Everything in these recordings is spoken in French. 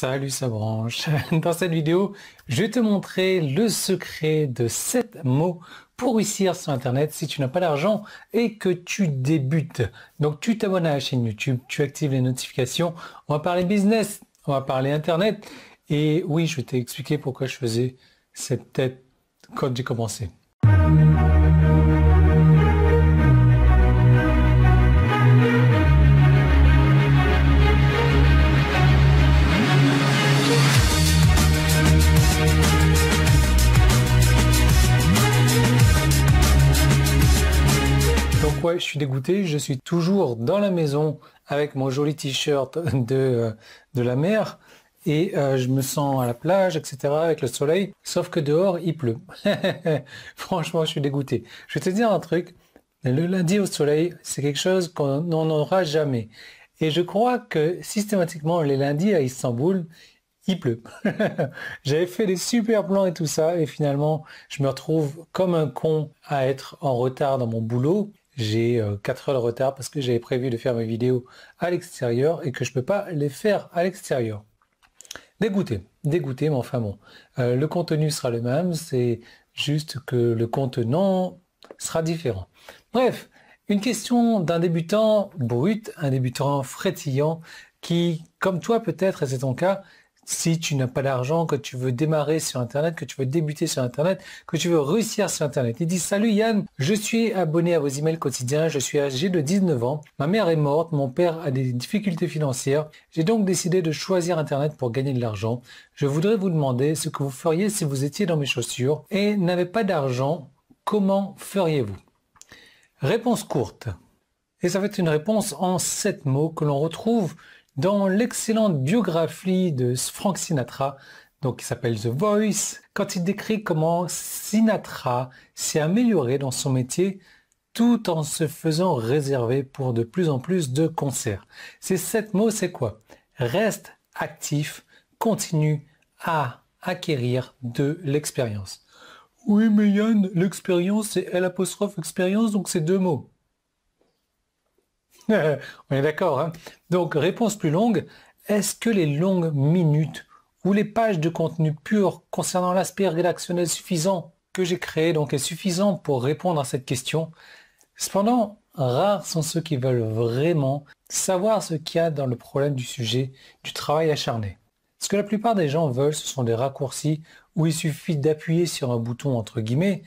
Salut ça branche Dans cette vidéo, je vais te montrer le secret de 7 mots pour réussir sur Internet si tu n'as pas d'argent et que tu débutes. Donc tu t'abonnes à la chaîne YouTube, tu actives les notifications, on va parler business, on va parler Internet. Et oui, je vais t'expliquer pourquoi je faisais cette tête quand j'ai commencé. Ouais, je suis dégoûté. Je suis toujours dans la maison avec mon joli t-shirt de, euh, de la mer et euh, je me sens à la plage, etc., avec le soleil, sauf que dehors, il pleut. Franchement, je suis dégoûté. Je vais te dire un truc, le lundi au soleil, c'est quelque chose qu'on n'en aura jamais. Et je crois que systématiquement, les lundis à Istanbul, il pleut. J'avais fait des super plans et tout ça, et finalement, je me retrouve comme un con à être en retard dans mon boulot j'ai 4 euh, heures de retard parce que j'avais prévu de faire mes vidéos à l'extérieur et que je ne peux pas les faire à l'extérieur. Dégoûté, dégoûté, mais enfin bon. Euh, le contenu sera le même, c'est juste que le contenant sera différent. Bref, une question d'un débutant brut, un débutant frétillant, qui, comme toi peut-être, et c'est ton cas, si tu n'as pas d'argent, que tu veux démarrer sur Internet, que tu veux débuter sur Internet, que tu veux réussir sur Internet. Il dit Salut Yann, je suis abonné à vos emails quotidiens, je suis âgé de 19 ans, ma mère est morte, mon père a des difficultés financières, j'ai donc décidé de choisir Internet pour gagner de l'argent. Je voudrais vous demander ce que vous feriez si vous étiez dans mes chaussures et n'avez pas d'argent, comment feriez-vous Réponse courte. Et ça va être une réponse en sept mots que l'on retrouve dans l'excellente biographie de Frank Sinatra, donc qui s'appelle The Voice, quand il décrit comment Sinatra s'est amélioré dans son métier tout en se faisant réserver pour de plus en plus de concerts. Ces sept mots, c'est quoi Reste actif, continue à acquérir de l'expérience. Oui, mais Yann, l'expérience, c'est L' expérience, donc c'est deux mots. On est d'accord. Hein. Donc, réponse plus longue. Est-ce que les longues minutes ou les pages de contenu pur concernant l'aspect rédactionnel suffisant que j'ai créé donc est suffisant pour répondre à cette question Cependant, rares sont ceux qui veulent vraiment savoir ce qu'il y a dans le problème du sujet du travail acharné. Ce que la plupart des gens veulent, ce sont des raccourcis où il suffit d'appuyer sur un bouton entre guillemets,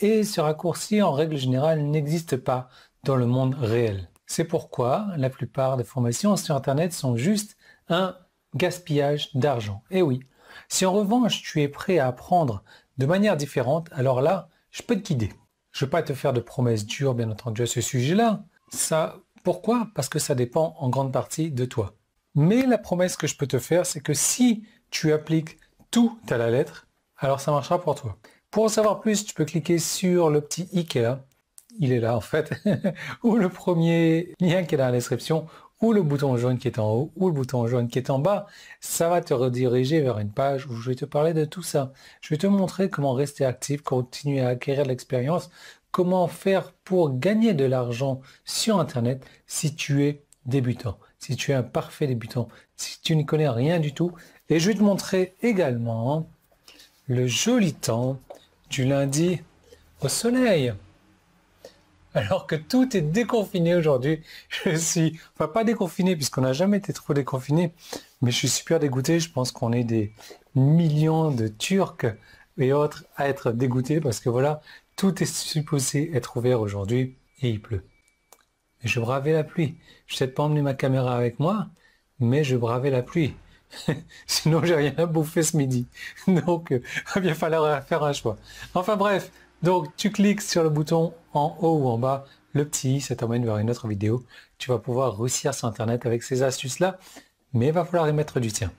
et ce raccourci en règle générale n'existe pas dans le monde réel. C'est pourquoi la plupart des formations sur Internet sont juste un gaspillage d'argent. Et eh oui, si en revanche tu es prêt à apprendre de manière différente, alors là, je peux te guider. Je ne vais pas te faire de promesses dures, bien entendu, à ce sujet-là. Ça, pourquoi Parce que ça dépend en grande partie de toi. Mais la promesse que je peux te faire, c'est que si tu appliques tout à la lettre, alors ça marchera pour toi. Pour en savoir plus, tu peux cliquer sur le petit i là il est là en fait, ou le premier lien qui est dans la description, ou le bouton jaune qui est en haut, ou le bouton jaune qui est en bas, ça va te rediriger vers une page où je vais te parler de tout ça. Je vais te montrer comment rester actif, continuer à acquérir de l'expérience, comment faire pour gagner de l'argent sur Internet si tu es débutant, si tu es un parfait débutant, si tu ne connais rien du tout. Et je vais te montrer également le joli temps du lundi au soleil alors que tout est déconfiné aujourd'hui. Je suis, enfin pas déconfiné puisqu'on n'a jamais été trop déconfiné, mais je suis super dégoûté. Je pense qu'on est des millions de Turcs et autres à être dégoûtés parce que voilà, tout est supposé être ouvert aujourd'hui et il pleut. Et je bravais la pluie. Je sais pas emmener ma caméra avec moi, mais je bravais la pluie. Sinon, j'ai rien à bouffer ce midi. Donc, euh, il va bien falloir faire un choix. Enfin bref, donc tu cliques sur le bouton en haut ou en bas, le petit i, ça t'emmène vers une autre vidéo. Tu vas pouvoir réussir sur Internet avec ces astuces-là, mais il va falloir y mettre du tien.